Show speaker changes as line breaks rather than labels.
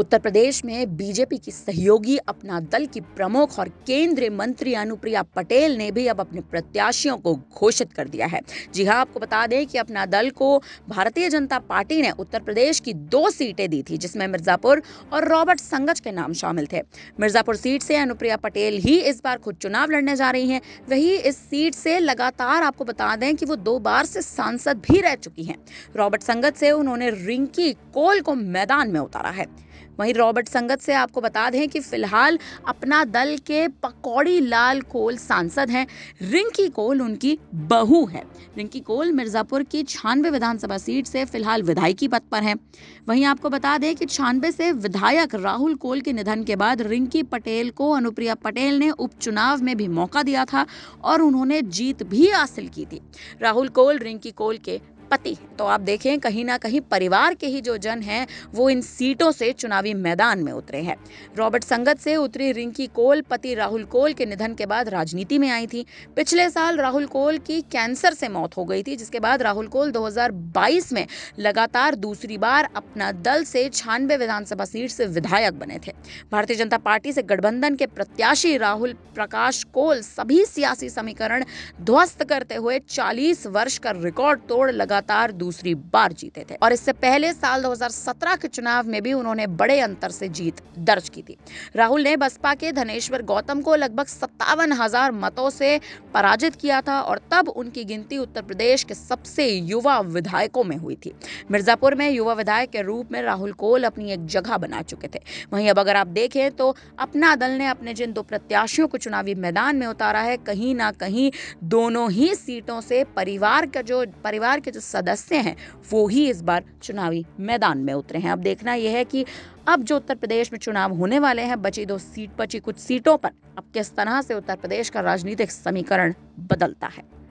उत्तर प्रदेश में बीजेपी की सहयोगी अपना दल की प्रमुख और केंद्रीय मंत्री अनुप्रिया पटेल ने भी अब अपने प्रत्याशियों को घोषित कर दिया है जी हाँ आपको बता दें कि अपना दल को भारतीय जनता पार्टी ने उत्तर प्रदेश की दो सीटें दी थी जिसमें मिर्जापुर और रॉबर्ट संगज के नाम शामिल थे मिर्जापुर सीट से अनुप्रिया पटेल ही इस बार खुद चुनाव लड़ने जा रही हैं वही इस सीट से लगातार आपको बता दें कि वो दो बार से सांसद भी रह चुकी हैं रॉबर्ट संगत से उन्होंने रिंकी कोल को मैदान में उतारा है वहीं रॉबर्ट संगत से आपको बता दें कि फिलहाल अपना दल के पकौड़ी लाल कोल सांसद हैं रिंकी कोल उनकी बहू है रिंकी कोल मिर्ज़ापुर की छानबे विधानसभा सीट से फिलहाल विधायकी पद पर हैं वहीं आपको बता दें कि छानबे से विधायक राहुल कोल के निधन के बाद रिंकी पटेल को अनुप्रिया पटेल ने उपचुनाव में भी मौका दिया था और उन्होंने जीत भी हासिल की थी राहुल कोल रिंकी कोल के पति तो आप देखें कहीं ना कहीं परिवार के ही जो जन हैं वो इन सीटों से चुनावी मैदान में उतरे हैं रॉबर्ट संगत से उतरी रिंकी कोल पति राहुल कोल के निधन के बाद राजनीति में आई थी पिछले साल राहुल कोल की कैंसर से मौत हो गई थी जिसके बाद राहुल कोल 2022 में लगातार दूसरी बार अपना दल से छानबे विधानसभा सीट से विधायक बने थे भारतीय जनता पार्टी से गठबंधन के प्रत्याशी राहुल प्रकाश कोल सभी सियासी समीकरण ध्वस्त करते हुए 40 वर्ष का रिकॉर्ड तोड़ लगातार लगातार दूसरी बार जीते थे और इससे पहले साल 2017 के चुनाव में भी उन्होंने बड़े अंतर से जीत दर्ज की थी राहुल ने बसपा के धनेश्वर गौतम को लगभग सत्तावन हजार मतों से पराजित किया था और तब उनकी गिनती उत्तर प्रदेश के सबसे युवा विधायकों में हुई थी मिर्जापुर में युवा विधायक के रूप में राहुल कोल अपनी एक जगह बना चुके थे वहीं अब अगर आप देखें तो अपना दल ने अपने जिन दो प्रत्याशियों को चुनावी मैदान में उतारा है कहीं ना कहीं दोनों ही सीटों से परिवार का जो परिवार के जो सदस्य हैं वो ही इस बार चुनावी मैदान में उतरे हैं अब देखना यह है कि अब जो उत्तर प्रदेश में चुनाव होने वाले हैं बची दो सीट बची कुछ सीटों पर अब किस तरह से उत्तर प्रदेश का राजनीतिक समीकरण बदलता है